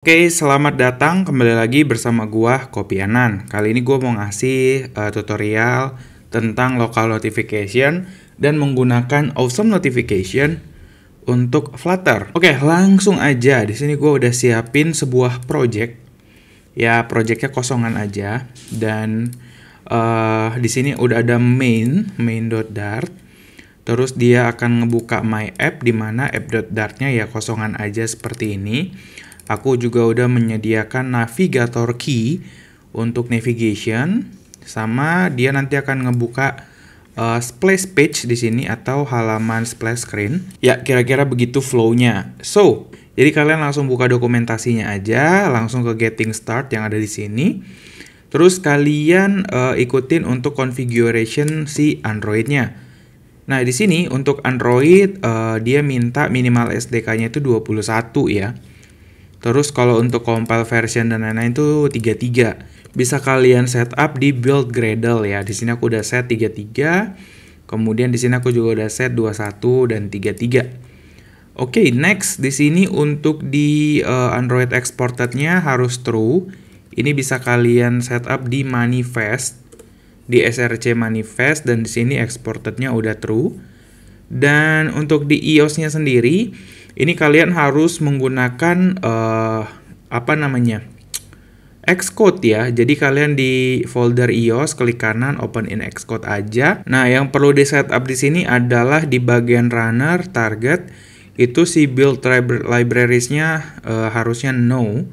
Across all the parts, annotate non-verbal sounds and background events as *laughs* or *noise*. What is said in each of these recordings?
Oke, selamat datang kembali lagi bersama gua Kopi Anan. Kali ini gua mau ngasih uh, tutorial tentang local notification dan menggunakan awesome notification untuk Flutter. Oke, langsung aja. Di sini gua udah siapin sebuah project. Ya, projectnya kosongan aja dan uh, di sini udah ada main main.dart. Terus dia akan ngebuka my app di mana app.dartnya ya kosongan aja seperti ini Aku juga udah menyediakan navigator key untuk navigation sama dia nanti akan ngebuka uh, splash page di sini atau halaman splash screen. Ya, kira-kira begitu flow-nya. So, jadi kalian langsung buka dokumentasinya aja, langsung ke getting start yang ada di sini. Terus kalian uh, ikutin untuk configuration si Android-nya. Nah, di sini untuk Android uh, dia minta minimal SDK-nya itu 21 ya. Terus kalau untuk compile version dan lain-lain itu 33. Bisa kalian setup di build Gradle ya. Di sini aku udah set 33. Kemudian di sini aku juga udah set 21 dan 33. Oke, okay, next di sini untuk di uh, Android exportednya harus true. Ini bisa kalian setup di manifest di src manifest dan di sini exportednya udah true. Dan untuk di iOS-nya sendiri ini kalian harus menggunakan uh, apa namanya Xcode ya. Jadi kalian di folder iOS klik kanan open in Xcode aja. Nah, yang perlu di setup di sini adalah di bagian runner target itu si build libraries-nya eh, harusnya no.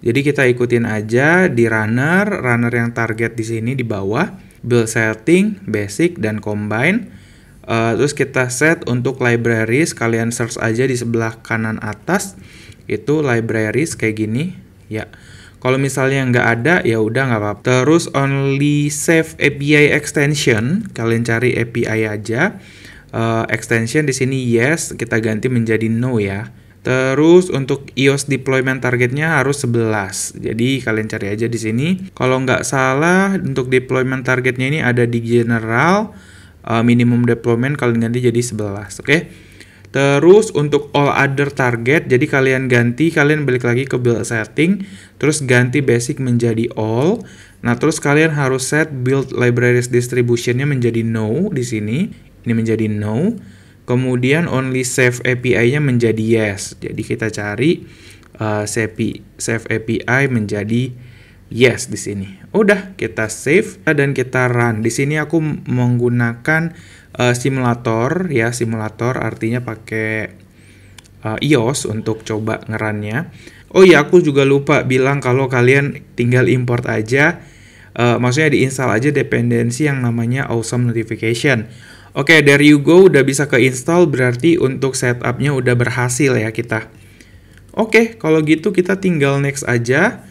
Jadi kita ikutin aja di runner, runner yang target di sini di bawah, build setting, basic dan combine. Uh, terus kita set untuk libraries, kalian search aja di sebelah kanan atas itu libraries kayak gini, ya. Kalau misalnya nggak ada, ya udah nggak apa-apa. Terus only save API extension, kalian cari API aja. Uh, extension di sini yes, kita ganti menjadi no ya. Terus untuk iOS e deployment targetnya harus 11. Jadi kalian cari aja di sini. Kalau nggak salah untuk deployment targetnya ini ada di general, uh, minimum deployment kalian ganti jadi 11 oke okay? Terus untuk all other target, jadi kalian ganti, kalian balik lagi ke build setting, terus ganti basic menjadi all. Nah, terus kalian harus set build libraries distributionnya menjadi no di sini. Ini menjadi no. Kemudian only save API-nya menjadi yes. Jadi kita cari uh, save API menjadi yes di sini. Udah, kita save dan kita run. Di sini aku menggunakan uh, simulator ya, simulator artinya pakai uh, iOS untuk coba ngerannya. Oh iya, aku juga lupa bilang kalau kalian tinggal import aja uh, maksudnya diinstal aja dependensi yang namanya Awesome Notification. Oke, okay, there you go udah bisa keinstall berarti untuk setupnya udah berhasil ya kita. Oke, okay, kalau gitu kita tinggal next aja.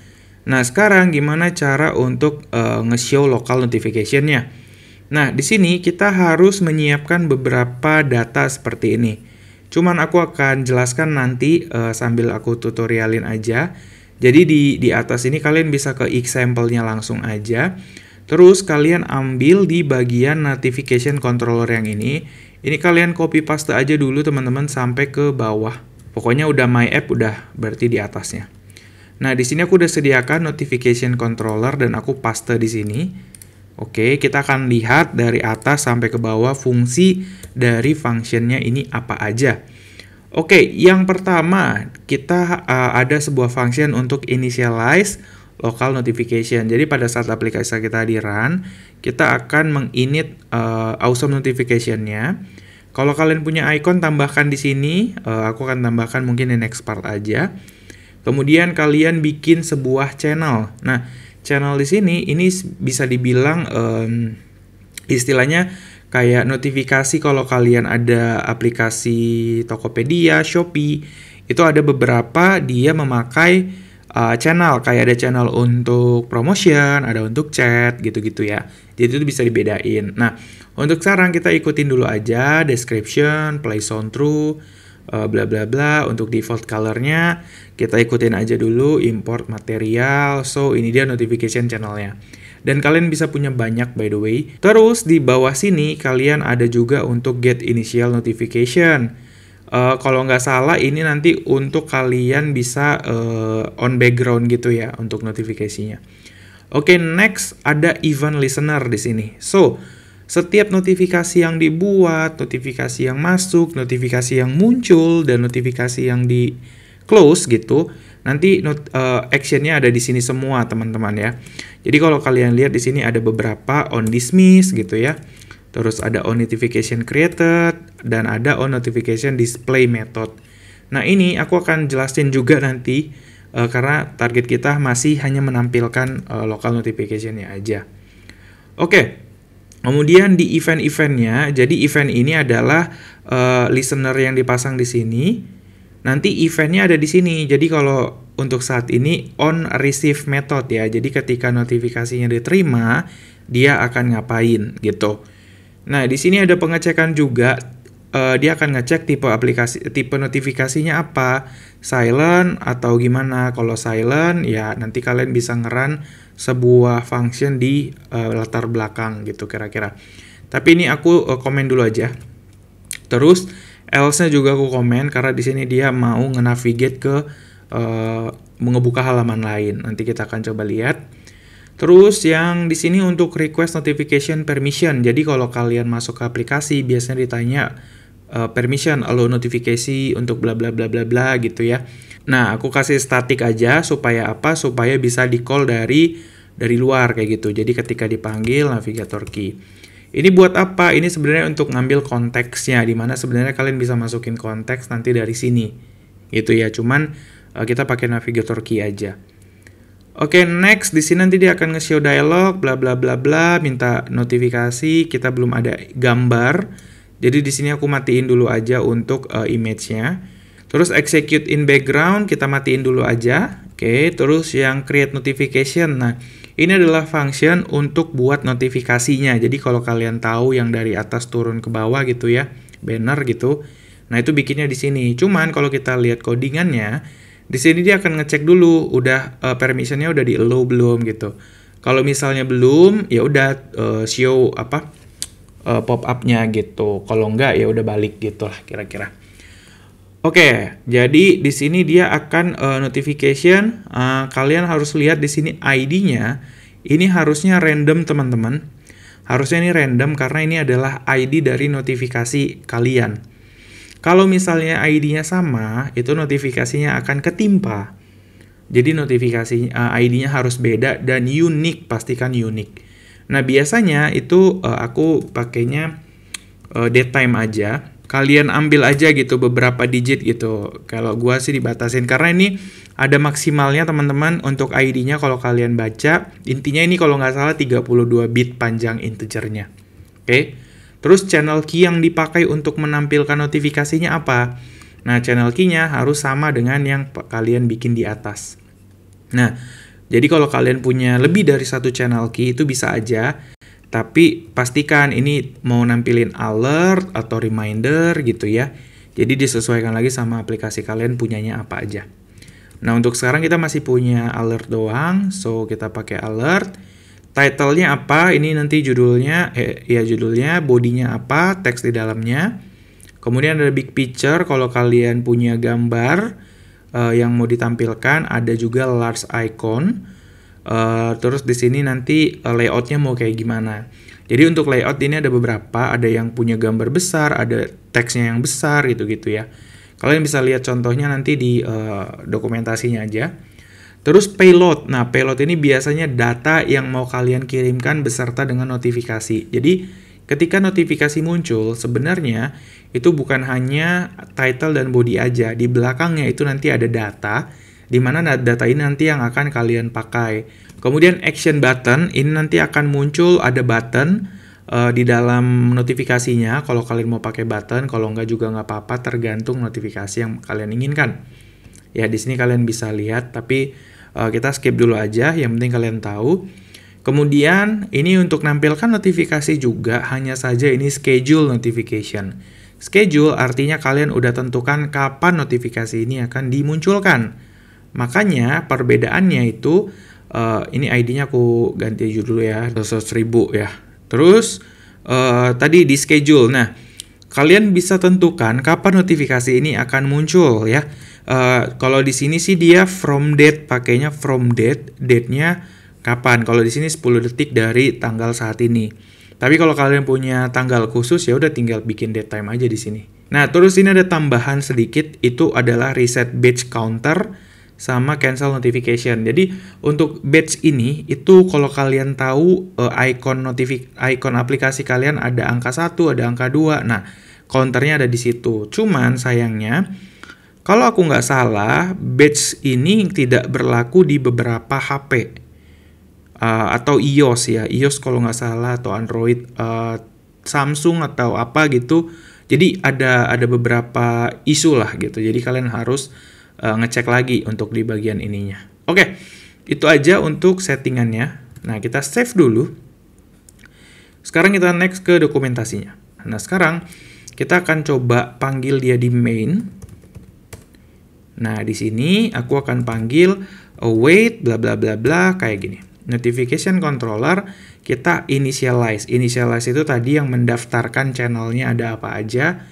Nah, sekarang gimana cara untuk uh, nge-show local notification-nya? Nah, di sini kita harus menyiapkan beberapa data seperti ini. Cuman aku akan jelaskan nanti uh, sambil aku tutorialin aja. Jadi di di atas ini kalian bisa ke example-nya langsung aja. Terus kalian ambil di bagian notification controller yang ini. Ini kalian copy paste aja dulu teman-teman sampai ke bawah. Pokoknya udah my app udah berarti di atasnya. Nah, di sini aku udah sediakan notification controller dan aku paste di sini. Oke, kita akan lihat dari atas sampai ke bawah fungsi dari functionnya ini apa aja. Oke, yang pertama kita uh, ada sebuah function untuk initialize local notification. Jadi pada saat aplikasi kita di run, kita akan menginit uh, awesome notification-nya. Kalau kalian punya icon tambahkan di sini, uh, aku akan tambahkan mungkin di next part aja. Kemudian kalian bikin sebuah channel. Nah, channel di sini ini bisa dibilang um, istilahnya kayak notifikasi kalau kalian ada aplikasi Tokopedia, Shopee, itu ada beberapa dia memakai uh, channel kayak ada channel untuk promotion, ada untuk chat gitu-gitu ya. Jadi itu bisa dibedain. Nah, untuk sekarang kita ikutin dulu aja description, play sound through Eh, bla bla bla untuk default colornya kita ikutin aja dulu import material so ini dia notification channelnya dan kalian bisa punya banyak by the way terus di bawah sini kalian ada juga untuk get initial notification uh, kalau nggak salah ini nanti untuk kalian bisa uh, on background gitu ya untuk notifikasinya oke okay, next ada event listener di sini so setiap notifikasi yang dibuat, notifikasi yang masuk, notifikasi yang muncul, dan notifikasi yang di close gitu, nanti not, uh, actionnya ada di sini semua teman-teman ya. Jadi kalau kalian lihat di sini ada beberapa on dismiss gitu ya. Terus ada on notification created dan ada on notification display method. Nah ini aku akan jelasin juga nanti uh, karena target kita masih hanya menampilkan uh, eh, local notificationnya aja. Oke. Okay. Kemudian di event-eventnya, jadi event ini adalah uh, listener yang dipasang di sini. Nanti eventnya ada di sini. Jadi kalau untuk saat ini on receive method ya. Jadi ketika notifikasinya diterima, dia akan ngapain gitu. Nah di sini ada pengecekan juga. Uh, dia akan ngecek tipe aplikasi, tipe notifikasinya apa, silent atau gimana. Kalau silent ya nanti kalian bisa ngeran sebuah function di uh, latar belakang gitu kira-kira. Tapi ini aku uh, komen dulu aja. Terus else-nya juga aku komen karena di sini dia mau nge-navigate ke uh, mengebuka halaman lain. Nanti kita akan coba lihat. Terus yang di sini untuk request notification permission. Jadi kalau kalian masuk ke aplikasi biasanya ditanya uh, permission allow notifikasi untuk bla bla bla bla bla gitu ya. Nah, aku kasih statik aja supaya apa? Supaya bisa di call dari dari luar kayak gitu. Jadi ketika dipanggil navigator key. Ini buat apa? Ini sebenarnya untuk ngambil konteksnya, Di mana sebenarnya kalian bisa masukin konteks nanti dari sini, gitu ya. Cuman uh, kita pakai navigator key aja. Oke, okay, next di sini nanti dia akan nge-show dialog, bla bla bla bla, minta notifikasi, kita belum ada gambar. Jadi di sini aku matiin dulu aja untuk uh, image-nya. Terus execute in background kita matiin dulu aja. Oke, terus yang create notification. Nah, ini adalah function untuk buat notifikasinya. Jadi kalau kalian tahu yang dari atas turun ke bawah gitu ya, banner gitu. Nah, itu bikinnya di sini. Cuman kalau kita lihat codingannya, di sini dia akan ngecek dulu udah uh, permissionnya udah di allow belum gitu. Kalau misalnya belum, ya udah uh, show apa? uh, eh, pop upnya gitu. Kalau enggak ya udah balik gitu lah kira-kira. Oke, jadi di sini dia akan uh, notification. Uh, kalian harus lihat di sini ID-nya. Ini harusnya random teman-teman. Harusnya ini random karena ini adalah ID dari notifikasi kalian. Kalau misalnya ID-nya sama, itu notifikasinya akan ketimpa. Jadi notifikasi uh, ID-nya harus beda dan unik, pastikan unik. Nah, biasanya itu uh, aku pakainya uh, eh, date aja. Kalian ambil aja gitu beberapa digit gitu. Kalau gua sih dibatasin karena ini ada maksimalnya teman-teman untuk ID-nya kalau kalian baca. Intinya ini kalau nggak salah 32 bit panjang integernya. Oke. Okay? Terus channel key yang dipakai untuk menampilkan notifikasinya apa? Nah, channel key-nya harus sama dengan yang kalian bikin di atas. Nah, jadi kalau kalian punya lebih dari satu channel key itu bisa aja, tapi pastikan ini mau nampilin alert atau reminder gitu ya. Jadi disesuaikan lagi sama aplikasi kalian punyanya apa aja. Nah untuk sekarang kita masih punya alert doang, so kita pakai alert. Titlenya apa? Ini nanti judulnya, eh, ya judulnya, bodinya apa, teks di dalamnya. Kemudian ada big picture kalau kalian punya gambar uh, yang mau ditampilkan, ada juga large icon. Uh, terus di sini nanti uh, layoutnya mau kayak gimana. Jadi untuk layout ini ada beberapa, ada yang punya gambar besar, ada teksnya yang besar gitu-gitu ya. Kalian bisa lihat contohnya nanti di uh, dokumentasinya aja. Terus payload. Nah, payload ini biasanya data yang mau kalian kirimkan beserta dengan notifikasi. Jadi Ketika notifikasi muncul, sebenarnya itu bukan hanya title dan body aja. Di belakangnya itu nanti ada data, di mana data ini nanti yang akan kalian pakai. Kemudian action button, ini nanti akan muncul ada button uh, di dalam notifikasinya. Kalau kalian mau pakai button, kalau nggak juga nggak apa-apa, tergantung notifikasi yang kalian inginkan. Ya, di sini kalian bisa lihat, tapi uh, kita skip dulu aja. Yang penting kalian tahu. Kemudian ini untuk nampilkan notifikasi juga hanya saja ini schedule notification. Schedule artinya kalian udah tentukan kapan notifikasi ini akan dimunculkan. Makanya perbedaannya itu uh, ini ID-nya aku ganti dulu ya, 100.000 ya. Terus uh, tadi di schedule. Nah, kalian bisa tentukan kapan notifikasi ini akan muncul ya. Uh, kalau di sini sih dia from date pakainya from date, date-nya kapan. Kalau di sini 10 detik dari tanggal saat ini. Tapi kalau kalian punya tanggal khusus ya udah tinggal bikin date time aja di sini. Nah, terus ini ada tambahan sedikit itu adalah reset batch counter sama cancel notification. Jadi untuk batch ini itu kalau kalian tahu eh, icon notifik icon aplikasi kalian ada angka satu ada angka 2. Nah, counternya ada di situ. Cuman sayangnya kalau aku nggak salah, batch ini tidak berlaku di beberapa HP. Eh, atau iOS ya iOS kalau nggak salah atau Android uh, Samsung atau apa gitu jadi ada ada beberapa isu lah gitu jadi kalian harus uh, ngecek lagi untuk di bagian ininya oke okay, itu aja untuk settingannya nah kita save dulu sekarang kita next ke dokumentasinya nah sekarang kita akan coba panggil dia di main nah di sini aku akan panggil await bla bla bla bla kayak gini notification controller kita initialize. Initialize itu tadi yang mendaftarkan channelnya ada apa aja.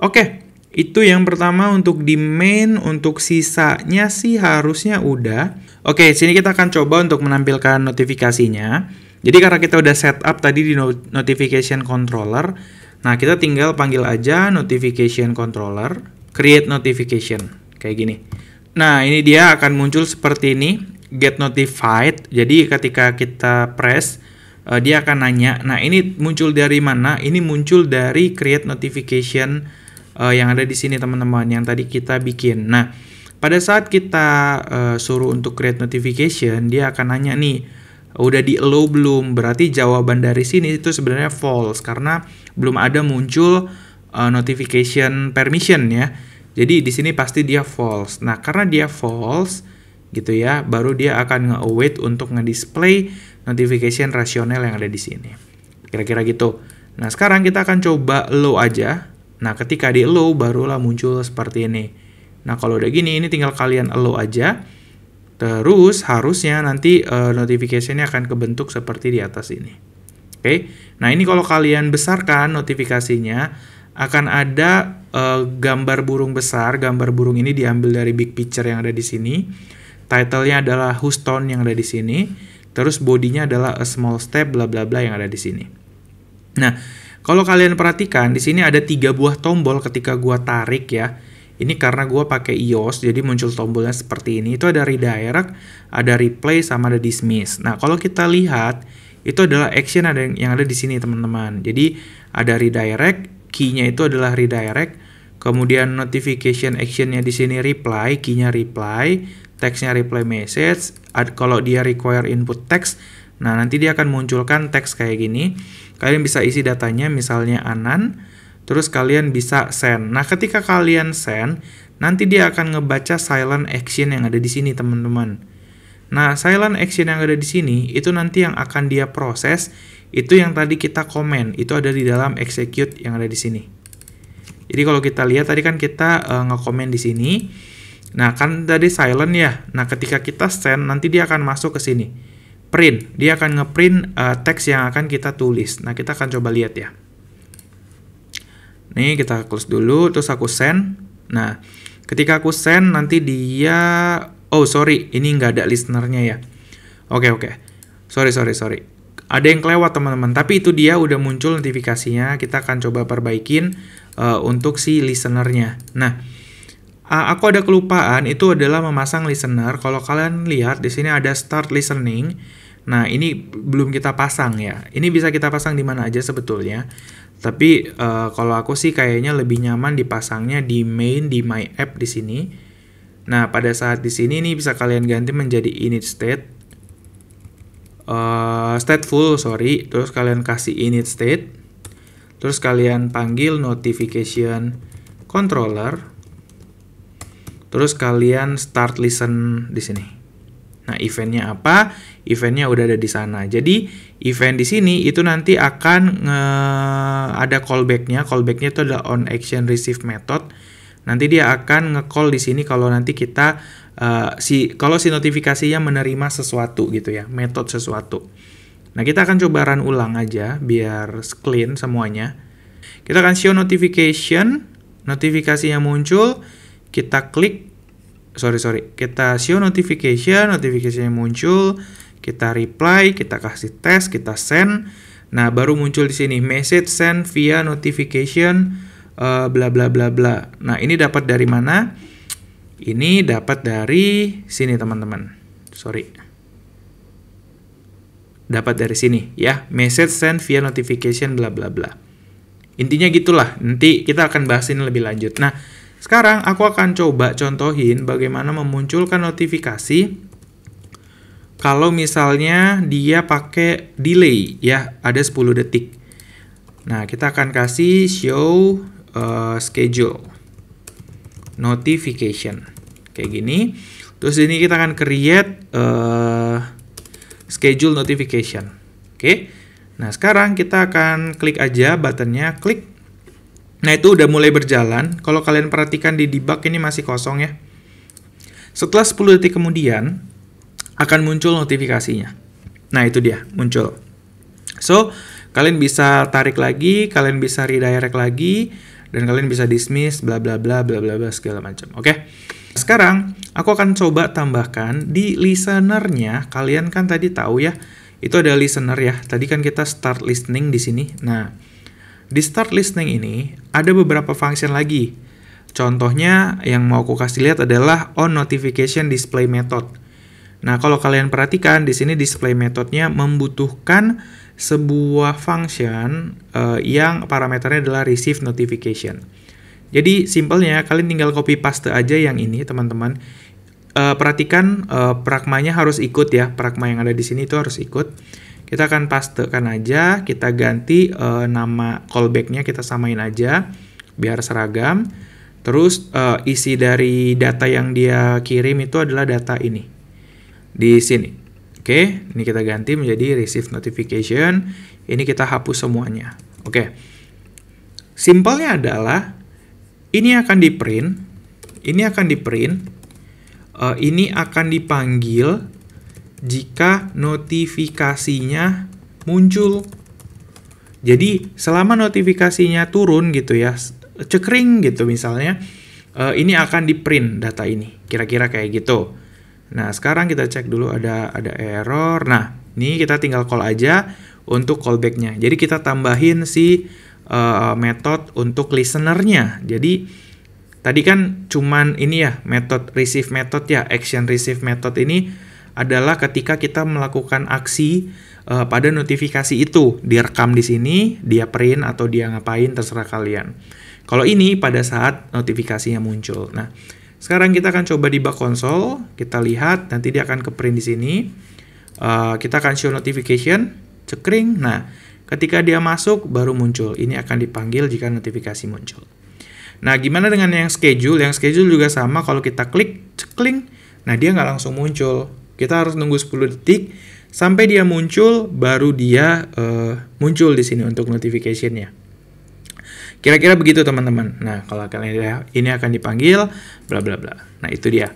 Oke, itu yang pertama untuk di main, untuk sisanya sih harusnya udah. Oke, sini kita akan coba untuk menampilkan notifikasinya. Jadi karena kita udah setup tadi di notification controller, nah kita tinggal panggil aja notification controller, create notification, kayak gini. Nah, ini dia akan muncul seperti ini get notified. Jadi ketika kita press uh, dia akan nanya, nah ini muncul dari mana? Ini muncul dari create notification uh, yang ada di sini teman-teman yang tadi kita bikin. Nah, pada saat kita uh, suruh untuk create notification, dia akan nanya nih, udah di allow belum? Berarti jawaban dari sini itu sebenarnya false karena belum ada muncul uh, notification permission ya. Jadi di sini pasti dia false. Nah, karena dia false gitu ya. Baru dia akan nge-await untuk nge-display notification rasional yang ada di sini. Kira-kira gitu. Nah, sekarang kita akan coba low aja. Nah, ketika di low barulah muncul seperti ini. Nah, kalau udah gini ini tinggal kalian low aja. Terus harusnya nanti uh, notification-nya akan kebentuk seperti di atas ini. Oke. Okay? Nah, ini kalau kalian besarkan notifikasinya akan ada uh, gambar burung besar. Gambar burung ini diambil dari big picture yang ada di sini. Title-nya adalah Houston yang ada di sini, terus bodinya adalah a small step bla bla bla yang ada di sini. Nah, kalau kalian perhatikan di sini ada tiga buah tombol ketika gua tarik ya. Ini karena gua pakai iOS jadi muncul tombolnya seperti ini. Itu ada redirect, ada replay sama ada dismiss. Nah, kalau kita lihat itu adalah action ada yang ada di sini teman-teman. Jadi ada redirect, key-nya itu adalah redirect, kemudian notification action-nya di sini reply, key-nya reply, teksnya reply message. Ad, kalau dia require input text, nah nanti dia akan munculkan teks kayak gini. Kalian bisa isi datanya, misalnya Anan, terus kalian bisa send. Nah ketika kalian send, nanti dia akan ngebaca silent action yang ada di sini teman-teman. Nah, silent action yang ada di sini itu nanti yang akan dia proses itu yang tadi kita komen, itu ada di dalam execute yang ada di sini. Jadi kalau kita lihat tadi kan kita uh, ngekomen di sini, Nah, kan tadi silent ya. Nah, ketika kita send, nanti dia akan masuk ke sini. Print. Dia akan ngeprint uh, teks yang akan kita tulis. Nah, kita akan coba lihat ya. Nih, kita close dulu, terus aku send. Nah, ketika aku send, nanti dia... Oh, sorry. Ini nggak ada listenernya ya. Oke, okay, oke. Okay. Sorry, sorry, sorry. Ada yang kelewat, teman-teman. Tapi itu dia udah muncul notifikasinya. Kita akan coba perbaikin uh, untuk si listenernya. Nah, Uh, aku ada kelupaan itu adalah memasang listener. Kalau kalian lihat di sini ada start listening. Nah, ini belum kita pasang ya. Ini bisa kita pasang di mana aja sebetulnya. Tapi uh, kalau aku sih kayaknya lebih nyaman dipasangnya di main di my app di sini. Nah, pada saat di sini ini bisa kalian ganti menjadi init state. Uh, eh, stateful, sorry. Terus kalian kasih init state. Terus kalian panggil notification controller. Terus kalian start listen di sini. Nah, eventnya apa? Eventnya udah ada di sana. Jadi, event di sini itu nanti akan nge ada callbacknya. Callbacknya itu adalah on action receive method. Nanti dia akan nge-call di sini kalau nanti kita uh, si kalau si notifikasinya menerima sesuatu gitu ya, metode sesuatu. Nah, kita akan coba run ulang aja biar clean semuanya. Kita akan show notification, notifikasi yang muncul, kita klik sorry sorry kita show notification notification yang muncul kita reply kita kasih tes kita send nah baru muncul di sini message send via notification uh, bla bla bla bla nah ini dapat dari mana ini dapat dari sini teman-teman sorry dapat dari sini ya message send via notification bla bla bla intinya gitulah nanti kita akan bahas ini lebih lanjut nah sekarang aku akan coba contohin bagaimana memunculkan notifikasi kalau misalnya dia pakai delay ya ada 10 detik nah kita akan kasih show uh, schedule notification kayak gini terus ini kita akan create uh, schedule notification oke okay? nah sekarang kita akan klik aja buttonnya klik Nah itu udah mulai berjalan. Kalau kalian perhatikan di debug ini masih kosong ya. Setelah 10 detik kemudian, akan muncul notifikasinya. Nah itu dia, muncul. So, kalian bisa tarik lagi, kalian bisa redirect lagi, dan kalian bisa dismiss, bla bla bla bla bla, bla segala macam. Oke? Okay? Sekarang, aku akan coba tambahkan di listenernya. Kalian kan tadi tahu ya, itu ada listener ya. Tadi kan kita start listening di sini. Nah, di start listening ini, ada beberapa function lagi. Contohnya yang mau aku kasih lihat adalah on notification display method. Nah, kalau kalian perhatikan di sini display methodnya membutuhkan sebuah function uh, yang parameternya adalah receive notification. Jadi simpelnya kalian tinggal copy paste aja yang ini teman-teman. Uh, perhatikan uh, pragmanya harus ikut ya, pragma yang ada di sini itu harus ikut. Kita akan pastekan aja, kita ganti uh, nama callbacknya kita samain aja biar seragam. Terus uh, isi dari data yang dia kirim itu adalah data ini di sini. Oke, ini kita ganti menjadi receive notification. Ini kita hapus semuanya. Oke. Simpelnya adalah ini akan di print, ini akan di print, uh, eh, ini akan dipanggil jika notifikasinya muncul. Jadi selama notifikasinya turun gitu ya, cekring gitu misalnya, eh, ini akan di print data ini, kira-kira kayak gitu. Nah sekarang kita cek dulu ada ada error. Nah ini kita tinggal call aja untuk callbacknya. Jadi kita tambahin si uh, metode untuk listenernya. Jadi tadi kan cuman ini ya metode receive method ya action receive method ini adalah ketika kita melakukan aksi uh, pada notifikasi itu. Direkam di sini, dia print atau dia ngapain terserah kalian. Kalau ini pada saat notifikasinya muncul. Nah, sekarang kita akan coba di bug console, kita lihat nanti dia akan ke print di sini. Uh, kita akan show notification, cekring. Nah, ketika dia masuk baru muncul. Ini akan dipanggil jika notifikasi muncul. Nah, gimana dengan yang schedule? Yang schedule juga sama kalau kita klik, cekling. Nah, dia nggak langsung muncul. Kita harus nunggu 10 detik sampai dia muncul, baru dia uh, muncul di sini untuk notificationnya. Kira-kira begitu teman-teman. Nah, kalau kalian ini akan dipanggil, bla bla bla. Nah, itu dia.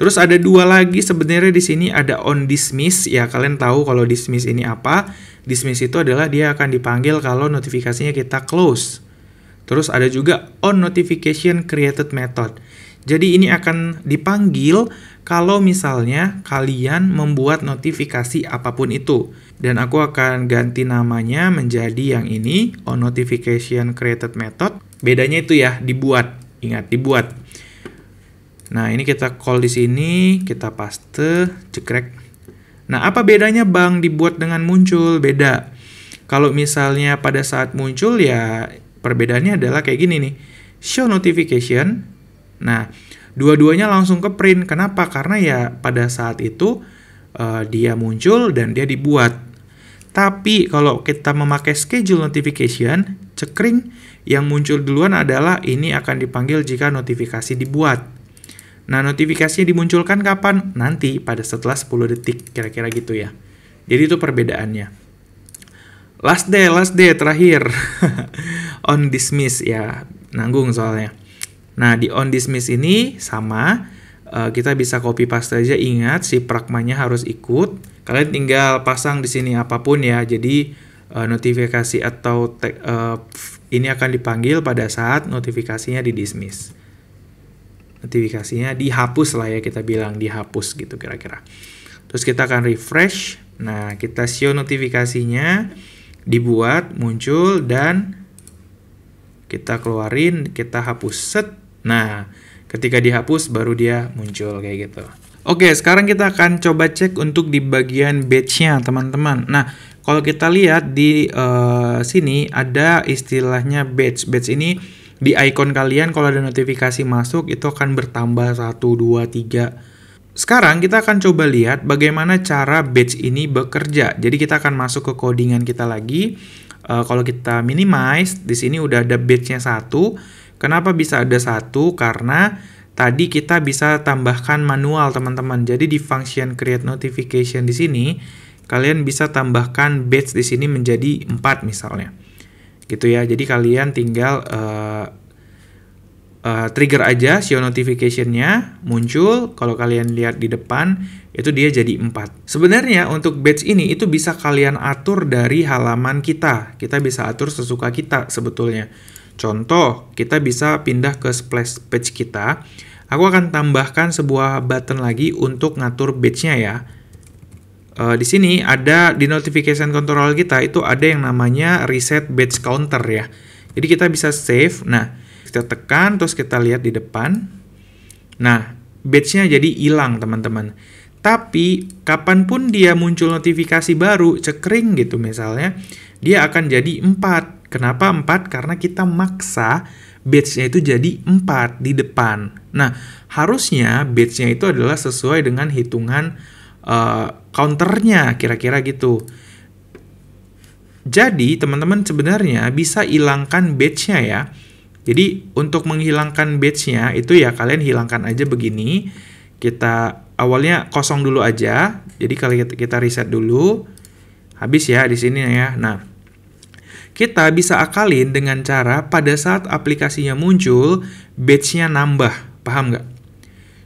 Terus ada dua lagi sebenarnya di sini ada on dismiss ya kalian tahu kalau dismiss ini apa? Dismiss itu adalah dia akan dipanggil kalau notifikasinya kita close. Terus ada juga on notification created method. Jadi ini akan dipanggil kalau misalnya kalian membuat notifikasi apapun itu. Dan aku akan ganti namanya menjadi yang ini, on oh, notification created method. Bedanya itu ya, dibuat. Ingat, dibuat. Nah, ini kita call di sini, kita paste, cekrek. Nah, apa bedanya Bang dibuat dengan muncul? Beda. Kalau misalnya pada saat muncul ya perbedaannya adalah kayak gini nih. Show notification. Nah, dua-duanya langsung ke print. Kenapa? Karena ya pada saat itu uh, dia muncul dan dia dibuat. Tapi kalau kita memakai schedule notification, cekring yang muncul duluan adalah ini akan dipanggil jika notifikasi dibuat. Nah, notifikasinya dimunculkan kapan? Nanti pada setelah 10 detik, kira-kira gitu ya. Jadi itu perbedaannya. Last day, last day terakhir. *laughs* On dismiss ya, nanggung soalnya. Nah, di on dismiss ini sama, uh, kita bisa copy paste aja. Ingat, si pragmanya harus ikut. Kalian tinggal pasang di sini apapun ya. Jadi, uh, notifikasi atau uh, ini akan dipanggil pada saat notifikasinya di dismiss. Notifikasinya dihapus lah ya, kita bilang dihapus gitu kira-kira. Terus kita akan refresh. Nah, kita show notifikasinya dibuat, muncul, dan kita keluarin, kita hapus set Nah, ketika dihapus baru dia muncul kayak gitu. Oke, sekarang kita akan coba cek untuk di bagian batch-nya, teman-teman. Nah, kalau kita lihat di uh, sini ada istilahnya batch. Batch ini di icon kalian kalau ada notifikasi masuk itu akan bertambah 1 2 3 sekarang kita akan coba lihat bagaimana cara batch ini bekerja. Jadi kita akan masuk ke codingan kita lagi. Uh, kalau kita minimize, di sini udah ada badge-nya satu. Kenapa bisa ada satu? Karena tadi kita bisa tambahkan manual teman-teman. Jadi di function create notification di sini, kalian bisa tambahkan batch di sini menjadi 4 misalnya. Gitu ya. Jadi kalian tinggal uh, trigger aja show notification-nya muncul. Kalau kalian lihat di depan, itu dia jadi 4. Sebenarnya untuk batch ini itu bisa kalian atur dari halaman kita. Kita bisa atur sesuka kita sebetulnya. Contoh, kita bisa pindah ke splash page kita. Aku akan tambahkan sebuah button lagi untuk ngatur batch-nya ya. E, di sini ada di notification control kita itu ada yang namanya reset batch counter ya. Jadi kita bisa save. Nah, kita tekan terus kita lihat di depan. Nah, batch-nya jadi hilang teman-teman. Tapi kapanpun dia muncul notifikasi baru, cekring gitu misalnya, dia akan jadi 4 Kenapa 4? Karena kita maksa batch-nya itu jadi 4 di depan. Nah, harusnya batch-nya itu adalah sesuai dengan hitungan uh, counternya, kira-kira gitu. Jadi, teman-teman sebenarnya bisa hilangkan batch-nya ya. Jadi, untuk menghilangkan batch-nya itu ya kalian hilangkan aja begini. Kita awalnya kosong dulu aja. Jadi, kalau kita reset dulu. Habis ya di sini ya. Nah, kita bisa akalin dengan cara pada saat aplikasinya muncul, batch-nya nambah. Paham nggak?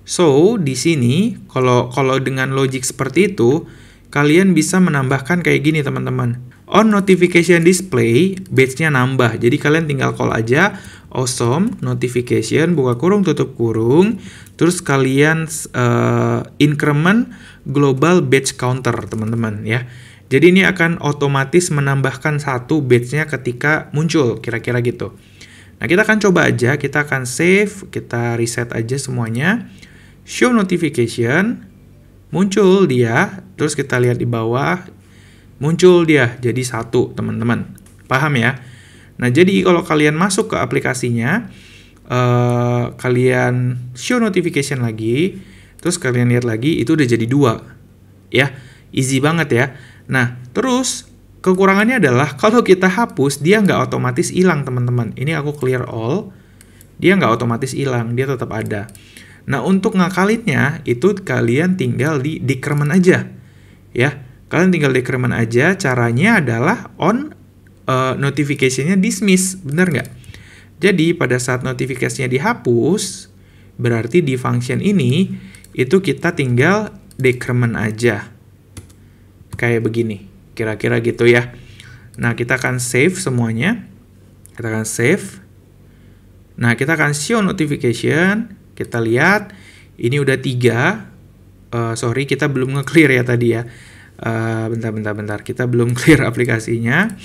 So, di sini, kalau, kalau dengan logik seperti itu, kalian bisa menambahkan kayak gini teman-teman. On notification display, batch-nya nambah. Jadi kalian tinggal call aja awesome notification buka kurung tutup kurung, terus kalian uh, increment global batch counter teman-teman ya. Jadi ini akan otomatis menambahkan satu batch-nya ketika muncul, kira-kira gitu. Nah, kita akan coba aja, kita akan save, kita reset aja semuanya. Show notification, muncul dia, terus kita lihat di bawah, muncul dia jadi satu, teman-teman. Paham ya? Nah, jadi kalau kalian masuk ke aplikasinya, eh, kalian show notification lagi, terus kalian lihat lagi, itu udah jadi dua. Ya, Easy banget ya. Nah, terus kekurangannya adalah kalau kita hapus, dia nggak otomatis hilang teman-teman. Ini aku clear all, dia nggak otomatis hilang, dia tetap ada. Nah, untuk ngakalinnya, itu kalian tinggal di decrement aja. Ya, kalian tinggal decrement aja, caranya adalah on uh, notification-nya dismiss, bener nggak? Jadi, pada saat notifikasinya dihapus, berarti di function ini, itu kita tinggal decrement aja kayak begini. Kira-kira gitu ya. Nah, kita akan save semuanya. Kita akan save. Nah, kita akan show notification. Kita lihat. Ini udah tiga. Uh, sorry, kita belum nge-clear ya tadi ya. bentar eh, bentar, bentar, bentar. Kita belum *laughs* clear aplikasinya.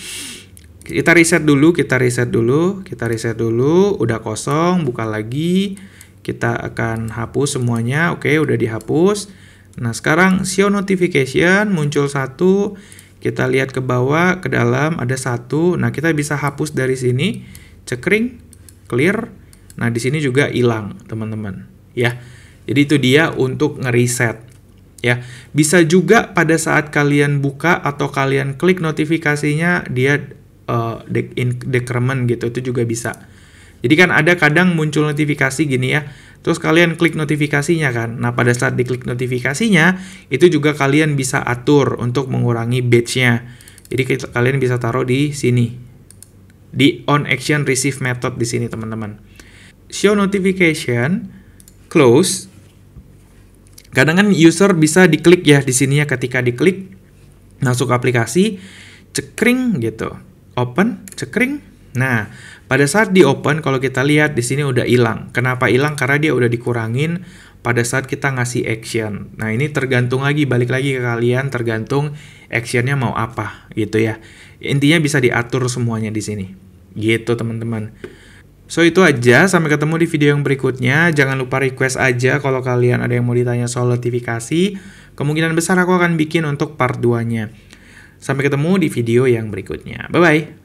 Kita reset dulu, kita reset dulu, kita reset dulu. Udah kosong, buka lagi. Kita akan hapus semuanya. Oke, udah dihapus Nah, sekarang show notification muncul satu, kita lihat ke bawah, ke dalam ada satu. Nah, kita bisa hapus dari sini, cekring, clear. Nah, di sini juga hilang, teman-teman. Ya. Jadi itu dia untuk ngeriset. Ya, bisa juga pada saat kalian buka atau kalian klik notifikasinya dia uh, de in decrement gitu, itu juga bisa. Jadi kan ada kadang muncul notifikasi gini ya, Terus kalian klik notifikasinya kan. Nah, pada saat diklik notifikasinya, itu juga kalian bisa atur untuk mengurangi batch-nya. Jadi kalian bisa taruh di sini. Di on action receive method di sini, teman-teman. Show notification close. Kadang kan user bisa diklik ya di sininya ketika diklik masuk aplikasi, cekring gitu. Open, cekring. Nah, pada saat di open, kalau kita lihat di sini udah hilang. Kenapa hilang? Karena dia udah dikurangin pada saat kita ngasih action. Nah ini tergantung lagi, balik lagi ke kalian, tergantung actionnya mau apa gitu ya. Intinya bisa diatur semuanya di sini. Gitu teman-teman. So itu aja, sampai ketemu di video yang berikutnya. Jangan lupa request aja kalau kalian ada yang mau ditanya soal notifikasi. Kemungkinan besar aku akan bikin untuk part 2-nya. Sampai ketemu di video yang berikutnya. Bye-bye!